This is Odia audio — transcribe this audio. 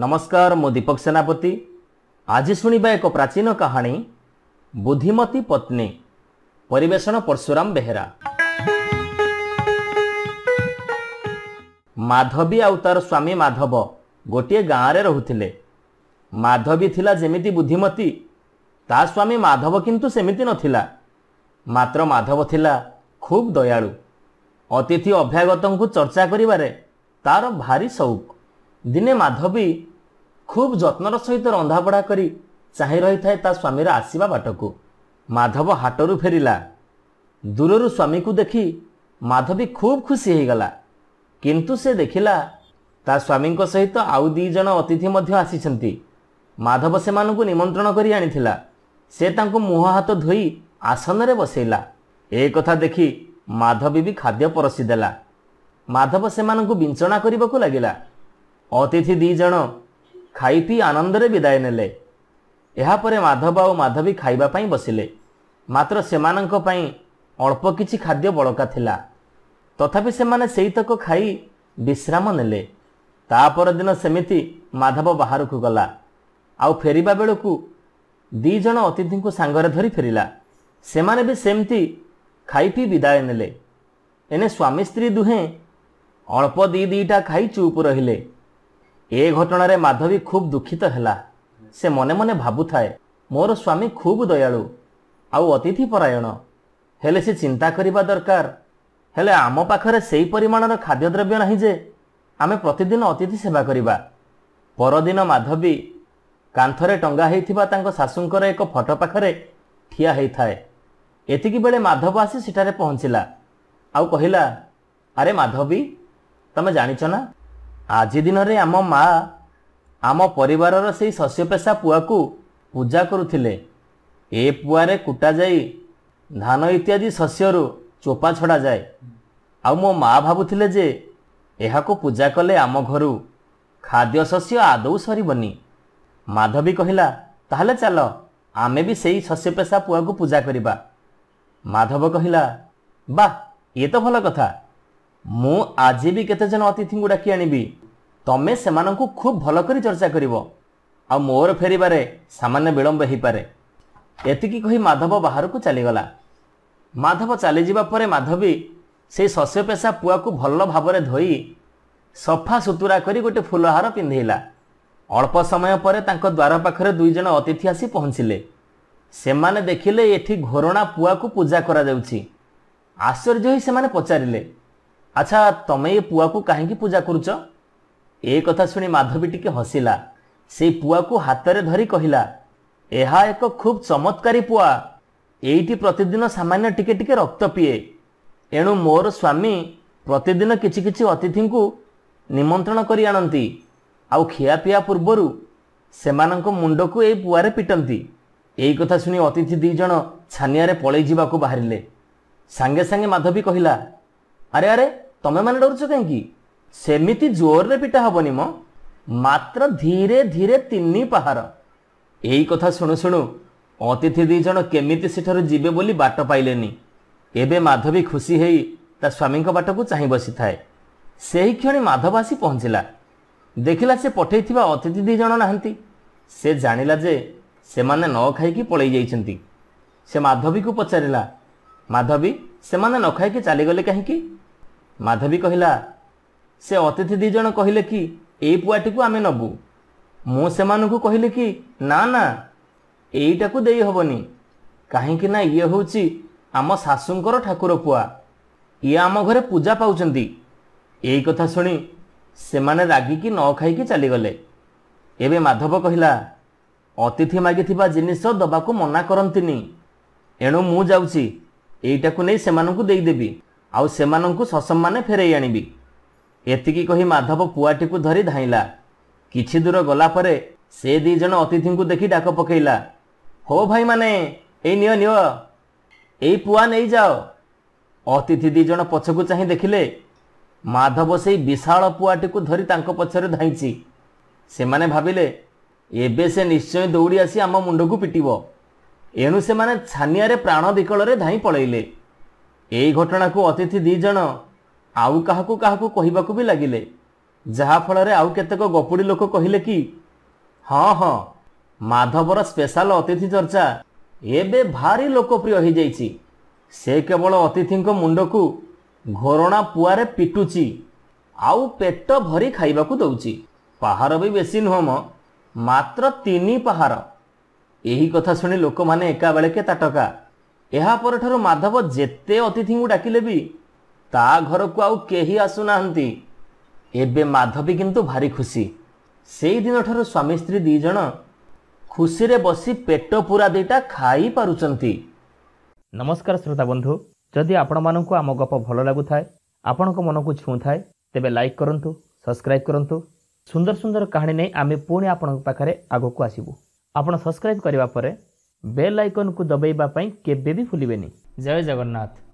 ନମସ୍କାର ମୁଁ ଦୀପକ ସେନାପତି ଆଜି ଶୁଣିବା ଏକ ପ୍ରାଚୀନ କାହାଣୀ ବୁଦ୍ଧିମତୀ ପତ୍ନୀ ପରିବେଷଣ ପରଶୁରାମ ବେହେରା ମାଧବୀ ଆଉ ତାର ସ୍ୱାମୀ ମାଧବ ଗୋଟିଏ ଗାଁରେ ରହୁଥିଲେ ମାଧବୀ ଥିଲା ଯେମିତି ବୁଦ୍ଧିମତୀ ତା ସ୍ୱାମୀ ମାଧବ କିନ୍ତୁ ସେମିତି ନଥିଲା ମାତ୍ର ମାଧବ ଥିଲା ଖୁବ୍ ଦୟାଳୁ ଅତିଥି ଅଭ୍ୟାଗତଙ୍କୁ ଚର୍ଚ୍ଚା କରିବାରେ ତାର ଭାରି ସଉକ ଦିନେ ମାଧବୀ ଖୁବ୍ ଯତ୍ନର ସହିତ ରନ୍ଧାବଢ଼ା କରି ଚାହିଁ ରହିଥାଏ ତା ସ୍ୱାମୀର ଆସିବା ବାଟକୁ ମାଧବ ହାଟରୁ ଫେରିଲା ଦୂରରୁ ସ୍ୱାମୀକୁ ଦେଖି ମାଧବୀ ଖୁବ୍ ଖୁସି ହୋଇଗଲା କିନ୍ତୁ ସେ ଦେଖିଲା ତା ସ୍ୱାମୀଙ୍କ ସହିତ ଆଉ ଦୁଇ ଜଣ ଅତିଥି ମଧ୍ୟ ଆସିଛନ୍ତି ମାଧବ ସେମାନଙ୍କୁ ନିମନ୍ତ୍ରଣ କରି ଆଣିଥିଲା ସେ ତାଙ୍କୁ ମୁହଁ ହାତ ଧୋଇ ଆସନରେ ବସେଇଲା ଏ କଥା ଦେଖି ମାଧବୀ ବି ଖାଦ୍ୟ ପରଷିଦେଲା ମାଧବ ସେମାନଙ୍କୁ ବିଞ୍ଚଣା କରିବାକୁ ଲାଗିଲା ଅତିଥି ଦୁଇ ଜଣ ଖାଇପିଇ ଆନନ୍ଦରେ ବିଦାୟ ନେଲେ ଏହାପରେ ମାଧବ ଆଉ ମାଧବୀ ଖାଇବା ପାଇଁ ବସିଲେ ମାତ୍ର ସେମାନଙ୍କ ପାଇଁ ଅଳ୍ପ କିଛି ଖାଦ୍ୟ ବଳକା ଥିଲା ତଥାପି ସେମାନେ ସେଇତକ ଖାଇ ବିଶ୍ରାମ ନେଲେ ତା ପରଦିନ ସେମିତି ମାଧବ ବାହାରକୁ ଗଲା ଆଉ ଫେରିବା ବେଳକୁ ଦୁଇ ଜଣ ଅତିଥିଙ୍କୁ ସାଙ୍ଗରେ ଧରି ଫେରିଲା ସେମାନେ ବି ସେମିତି ଖାଇପିଇ ବିଦାୟ ନେଲେ ଏନେ ସ୍ୱାମୀ ସ୍ତ୍ରୀ ଦୁହେଁ ଅଳ୍ପ ଦୁଇ ଦୁଇଟା ଖାଇ ଚୁପ୍ ରହିଲେ ଏ ଘଟଣାରେ ମାଧବୀ ଖୁବ୍ ଦୁଃଖିତ ହେଲା ସେ ମନେ ମନେ ଭାବୁଥାଏ ମୋର ସ୍ୱାମୀ ଖୁବ୍ ଦୟାଳୁ ଆଉ ଅତିଥି ପରାୟଣ ହେଲେ ସେ ଚିନ୍ତା କରିବା ଦରକାର ହେଲେ ଆମ ପାଖରେ ସେହି ପରିମାଣର ଖାଦ୍ୟଦ୍ରବ୍ୟ ନାହିଁ ଯେ ଆମେ ପ୍ରତିଦିନ ଅତିଥି ସେବା କରିବା ପରଦିନ ମାଧବୀ କାନ୍ଥରେ ଟଙ୍ଗା ହୋଇଥିବା ତାଙ୍କ ଶାଶୁଙ୍କର ଏକ ଫଟୋ ପାଖରେ ଠିଆ ହୋଇଥାଏ ଏତିକିବେଳେ ମାଧବ ଆସି ସେଠାରେ ପହଞ୍ଚିଲା ଆଉ କହିଲା ଆରେ ମାଧବୀ ତମେ ଜାଣିଛ ନା ଆଜି ଦିନରେ ଆମ ମା ଆମ ପରିବାରର ସେଇ ଶସ୍ୟପେଶା ପୁଆକୁ ପୂଜା କରୁଥିଲେ ଏ ପୁଆରେ କୁଟାଯାଇ ଧାନ ଇତ୍ୟାଦି ଶସ୍ୟରୁ ଚୋପା ଛଡ଼ାଯାଏ ଆଉ ମୋ ମା ଭାବୁଥିଲେ ଯେ ଏହାକୁ ପୂଜା କଲେ ଆମ ଘରୁ ଖାଦ୍ୟ ଶସ୍ୟ ଆଦୌ ସରିବନି ମାଧବୀ କହିଲା ତାହେଲେ ଚାଲ ଆମେ ବି ସେଇ ଶସ୍ୟପେଶା ପୁଅକୁ ପୂଜା କରିବା ମାଧବ କହିଲା ବାଃ ଇଏ ତ ଭଲ କଥା ମୁଁ ଆଜି ବି କେତେଜଣ ଅତିଥିଙ୍କୁ ଡାକି ଆଣିବି ତମେ ସେମାନଙ୍କୁ ଖୁବ୍ ଭଲ କରି ଚର୍ଚ୍ଚା କରିବ ଆଉ ମୋର ଫେରିବାରେ ସାମାନ୍ୟ ବିଳମ୍ବ ହୋଇପାରେ ଏତିକି କହି ମାଧବ ବାହାରକୁ ଚାଲିଗଲା ମାଧବ ଚାଲିଯିବା ପରେ ମାଧବୀ ସେହି ଶସ୍ୟ ପେଶା ପୁଆକୁ ଭଲ ଭାବରେ ଧୋଇ ସଫା ସୁତୁରା କରି ଗୋଟିଏ ଫୁଲହାର ପିନ୍ଧେଇଲା ଅଳ୍ପ ସମୟ ପରେ ତାଙ୍କ ଦ୍ୱାର ପାଖରେ ଦୁଇଜଣ ଅତିଥି ଆସି ପହଞ୍ଚିଲେ ସେମାନେ ଦେଖିଲେ ଏଠି ଘୋରଣା ପୁଆକୁ ପୂଜା କରାଯାଉଛି ଆଶ୍ଚର୍ଯ୍ୟ ହୋଇ ସେମାନେ ପଚାରିଲେ ଆଚ୍ଛା ତମେ ଏ ପୁଆକୁ କାହିଁକି ପୂଜା କରୁଛ ଏ କଥା ଶୁଣି ମାଧବୀ ଟିକେ ହସିଲା ସେଇ ପୁଆକୁ ହାତରେ ଧରି କହିଲା ଏହା ଏକ ଖୁବ୍ ଚମତ୍କାରୀ ପୁଆ ଏଇଠି ପ୍ରତିଦିନ ସାମାନ୍ୟ ଟିକେ ଟିକେ ରକ୍ତ ପିଏ ଏଣୁ ମୋର ସ୍ୱାମୀ ପ୍ରତିଦିନ କିଛି କିଛି ଅତିଥିଙ୍କୁ ନିମନ୍ତ୍ରଣ କରି ଆଣନ୍ତି ଆଉ ଖିଆ ପିଆ ପୂର୍ବରୁ ସେମାନଙ୍କ ମୁଣ୍ଡକୁ ଏଇ ପୁଆରେ ପିଟନ୍ତି ଏଇ କଥା ଶୁଣି ଅତିଥି ଦୁଇ ଜଣ ଛାନିଆରେ ପଳେଇ ଯିବାକୁ ବାହାରିଲେ ସାଙ୍ଗେ ସାଙ୍ଗେ ମାଧବୀ କହିଲା ଆରେ ଆରେ ତମେମାନେ ଡରୁଛ କାହିଁକି ସେମିତି ଜୋରରେ ପିଟା ହେବନି ମ ମାତ୍ର ଧୀରେ ଧୀରେ ତିନି ପାହାର ଏଇ କଥା ଶୁଣୁ ଶୁଣୁ ଅତିଥି ଦୁଇ ଜଣ କେମିତି ସେଠାରୁ ଯିବେ ବୋଲି ବାଟ ପାଇଲେନି ଏବେ ମାଧବୀ ଖୁସି ହେଇ ତା ସ୍ୱାମୀଙ୍କ ବାଟକୁ ଚାହିଁ ବସିଥାଏ ସେହି କ୍ଷଣି ମାଧବ ଆସି ପହଞ୍ଚିଲା ଦେଖିଲା ସେ ପଠେଇଥିବା ଅତିଥି ଦୁଇ ଜଣ ନାହାନ୍ତି ସେ ଜାଣିଲା ଯେ ସେମାନେ ନ ଖାଇକି ପଳେଇ ଯାଇଛନ୍ତି ସେ ମାଧବୀକୁ ପଚାରିଲା ମାଧବୀ ସେମାନେ ନ ଖାଇକି ଚାଲିଗଲେ କାହିଁକି ମାଧବୀ କହିଲା ସେ ଅତିଥି ଦୁଇ ଜଣ କହିଲେ କି ଏଇ ପୁଆଟିକୁ ଆମେ ନେବୁ ମୁଁ ସେମାନଙ୍କୁ କହିଲି କି ନା ନା ଏଇଟାକୁ ଦେଇ ହେବନି କାହିଁକି ନା ଇଏ ହେଉଛି ଆମ ଶାଶୁଙ୍କର ଠାକୁର ପୁଆ ଇଏ ଆମ ଘରେ ପୂଜା ପାଉଛନ୍ତି ଏଇ କଥା ଶୁଣି ସେମାନେ ରାଗିକି ନ ଖାଇକି ଚାଲିଗଲେ ଏବେ ମାଧବ କହିଲା ଅତିଥି ମାଗିଥିବା ଜିନିଷ ଦେବାକୁ ମନା କରନ୍ତିନି ଏଣୁ ମୁଁ ଯାଉଛି ଏଇଟାକୁ ନେଇ ସେମାନଙ୍କୁ ଦେଇଦେବି ଆଉ ସେମାନଙ୍କୁ ସସମ୍ମାନେ ଫେରାଇ ଆଣିବି ଏତିକି କହି ମାଧବ ପୁଆଟିକୁ ଧରି ଧାଇଁଲା କିଛି ଦୂର ଗଲା ପରେ ସେ ଦୁଇ ଜଣ ଅତିଥିଙ୍କୁ ଦେଖି ଡାକ ପକାଇଲା ହୋ ଭାଇମାନେ ଏଇ ନିଅ ନିଅ ଏଇ ପୁଆ ନେଇଯାଅ ଅତିଥି ଦୁଇ ଜଣ ପଛକୁ ଚାହିଁ ଦେଖିଲେ ମାଧବ ସେଇ ବିଶାଳ ପୁଆଟିକୁ ଧରି ତାଙ୍କ ପଛରେ ଧାଇଁଛି ସେମାନେ ଭାବିଲେ ଏବେ ସେ ନିଶ୍ଚୟ ଦୌଡ଼ି ଆସି ଆମ ମୁଣ୍ଡକୁ ପିଟିବ ଏଣୁ ସେମାନେ ଛାନିଆରେ ପ୍ରାଣ ବିକଳରେ ଧାଇଁ ପଳେଇଲେ ଏଇ ଘଟଣାକୁ ଅତିଥି ଦୁଇ ଜଣ ଆଉ କାହାକୁ କାହାକୁ କହିବାକୁ ବି ଲାଗିଲେ ଯାହାଫଳରେ ଆଉ କେତେକ ଗପୁଡ଼ି ଲୋକ କହିଲେ କି ହଁ ହଁ ମାଧବର ସ୍ପେଶାଲ ଅତିଥି ଚର୍ଚ୍ଚା ଏବେ ଭାରି ଲୋକପ୍ରିୟ ହୋଇଯାଇଛି ସେ କେବଳ ଅତିଥିଙ୍କ ମୁଣ୍ଡକୁ ଘୋରଣା ପୁଆରେ ପିଟୁଛି ଆଉ ପେଟ ଭରି ଖାଇବାକୁ ଦେଉଛି ପାହାର ବି ବେଶୀ ନୁହଁ ମାତ୍ର ତିନି ପାହାର ଏହି କଥା ଶୁଣି ଲୋକମାନେ ଏକାବେଳେ କେ ତାଟକା ଏହା ପରଠାରୁ ମାଧବ ଯେତେ ଅତିଥିଙ୍କୁ ଡାକିଲେ ବି ତା ଘରକୁ ଆଉ କେହି ଆସୁନାହାନ୍ତି ଏବେ ମାଧବୀ କିନ୍ତୁ ଭାରି ଖୁସି ସେଇଦିନଠାରୁ ସ୍ୱାମୀ ସ୍ତ୍ରୀ ଦୁଇ ଜଣ ଖୁସିରେ ବସି ପେଟ ପୁରା ଦୁଇଟା ଖାଇପାରୁଛନ୍ତି ନମସ୍କାର ଶ୍ରୋତା ବନ୍ଧୁ ଯଦି ଆପଣମାନଙ୍କୁ ଆମ ଗପ ଭଲ ଲାଗୁଥାଏ ଆପଣଙ୍କ ମନକୁ ଛୁଉଁଥାଏ ତେବେ ଲାଇକ୍ କରନ୍ତୁ ସବସ୍କ୍ରାଇବ୍ କରନ୍ତୁ ସୁନ୍ଦର ସୁନ୍ଦର କାହାଣୀ ନେଇ ଆମେ ପୁଣି ଆପଣଙ୍କ ପାଖରେ ଆଗକୁ ଆସିବୁ ଆପଣ ସବସ୍କ୍ରାଇବ୍ କରିବା ପରେ ବେଲ୍ ଆଇକନ୍କୁ ଦବାଇବା ପାଇଁ କେବେ ବି ଭୁଲିବେନି ଜୟ ଜଗନ୍ନାଥ